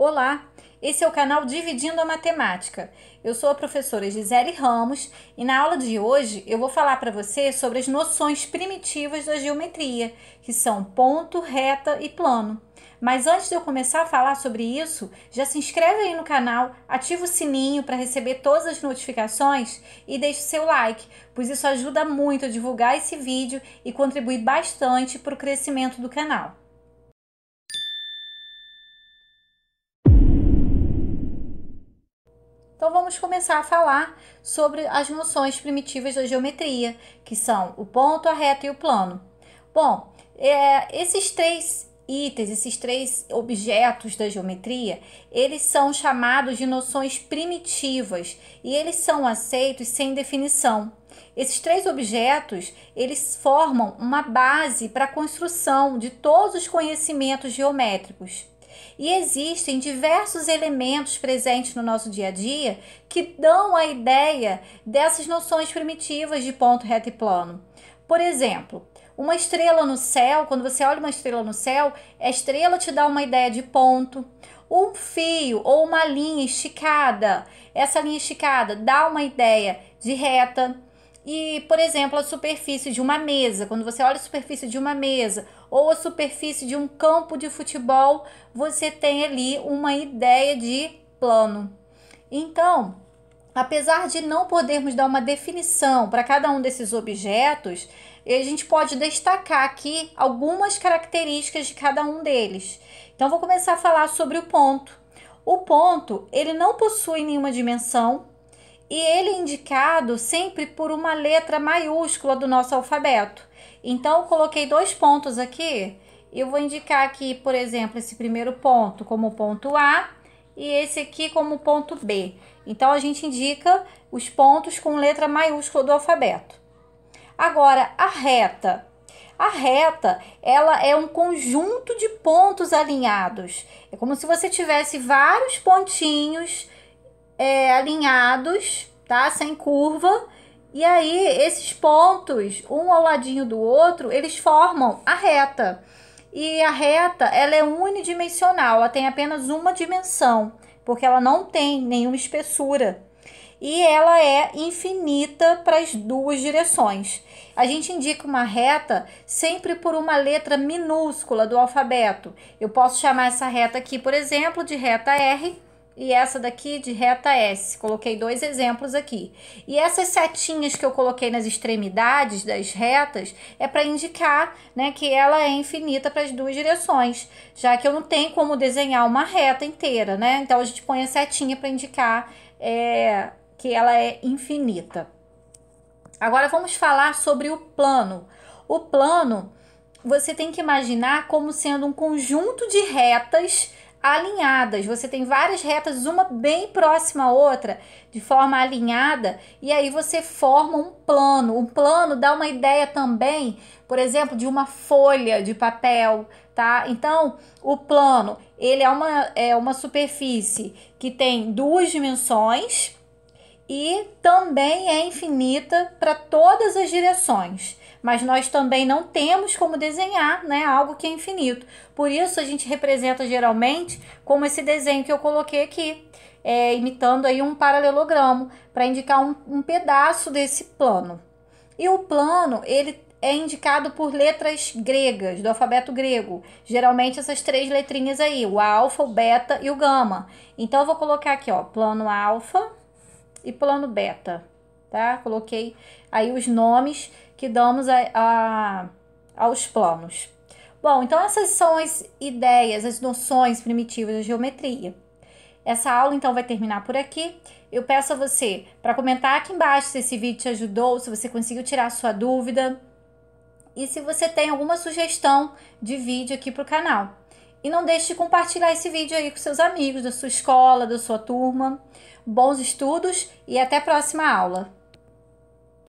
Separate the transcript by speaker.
Speaker 1: Olá, esse é o canal Dividindo a Matemática. Eu sou a professora Gisele Ramos e na aula de hoje eu vou falar para você sobre as noções primitivas da geometria, que são ponto, reta e plano. Mas antes de eu começar a falar sobre isso, já se inscreve aí no canal, ativa o sininho para receber todas as notificações e deixa o seu like, pois isso ajuda muito a divulgar esse vídeo e contribui bastante para o crescimento do canal. Então vamos começar a falar sobre as noções primitivas da geometria, que são o ponto, a reta e o plano. Bom, é, esses três itens, esses três objetos da geometria, eles são chamados de noções primitivas e eles são aceitos sem definição. Esses três objetos, eles formam uma base para a construção de todos os conhecimentos geométricos. E existem diversos elementos presentes no nosso dia a dia que dão a ideia dessas noções primitivas de ponto reto e plano. Por exemplo, uma estrela no céu, quando você olha uma estrela no céu, a estrela te dá uma ideia de ponto. Um fio ou uma linha esticada, essa linha esticada dá uma ideia de reta. E, por exemplo, a superfície de uma mesa, quando você olha a superfície de uma mesa ou a superfície de um campo de futebol, você tem ali uma ideia de plano. Então, apesar de não podermos dar uma definição para cada um desses objetos, a gente pode destacar aqui algumas características de cada um deles. Então, vou começar a falar sobre o ponto. O ponto, ele não possui nenhuma dimensão, e ele é indicado sempre por uma letra maiúscula do nosso alfabeto. Então, eu coloquei dois pontos aqui. Eu vou indicar aqui, por exemplo, esse primeiro ponto como ponto A e esse aqui como ponto B. Então, a gente indica os pontos com letra maiúscula do alfabeto. Agora, a reta. A reta, ela é um conjunto de pontos alinhados. É como se você tivesse vários pontinhos é, alinhados, tá? Sem curva. E aí, esses pontos, um ao ladinho do outro, eles formam a reta. E a reta, ela é unidimensional, ela tem apenas uma dimensão, porque ela não tem nenhuma espessura. E ela é infinita para as duas direções. A gente indica uma reta sempre por uma letra minúscula do alfabeto. Eu posso chamar essa reta aqui, por exemplo, de reta R e essa daqui de reta S. Coloquei dois exemplos aqui. E essas setinhas que eu coloquei nas extremidades das retas é para indicar né, que ela é infinita para as duas direções, já que eu não tenho como desenhar uma reta inteira, né? Então a gente põe a setinha para indicar é, que ela é infinita. Agora vamos falar sobre o plano. O plano você tem que imaginar como sendo um conjunto de retas alinhadas. Você tem várias retas, uma bem próxima à outra, de forma alinhada, e aí você forma um plano. Um plano dá uma ideia também, por exemplo, de uma folha de papel, tá? Então, o plano, ele é uma, é uma superfície que tem duas dimensões e também é infinita para todas as direções mas nós também não temos como desenhar né, algo que é infinito. Por isso a gente representa geralmente como esse desenho que eu coloquei aqui, é, imitando aí um paralelogramo para indicar um, um pedaço desse plano. E o plano ele é indicado por letras gregas, do alfabeto grego. Geralmente essas três letrinhas aí, o alfa, o beta e o gama. Então eu vou colocar aqui, ó, plano alfa e plano beta tá? Coloquei aí os nomes que damos a, a, aos planos. Bom, então essas são as ideias, as noções primitivas da geometria. Essa aula então vai terminar por aqui. Eu peço a você para comentar aqui embaixo se esse vídeo te ajudou, se você conseguiu tirar sua dúvida e se você tem alguma sugestão de vídeo aqui para o canal. E não deixe de compartilhar esse vídeo aí com seus amigos, da sua escola, da sua turma. Bons estudos e até a próxima aula!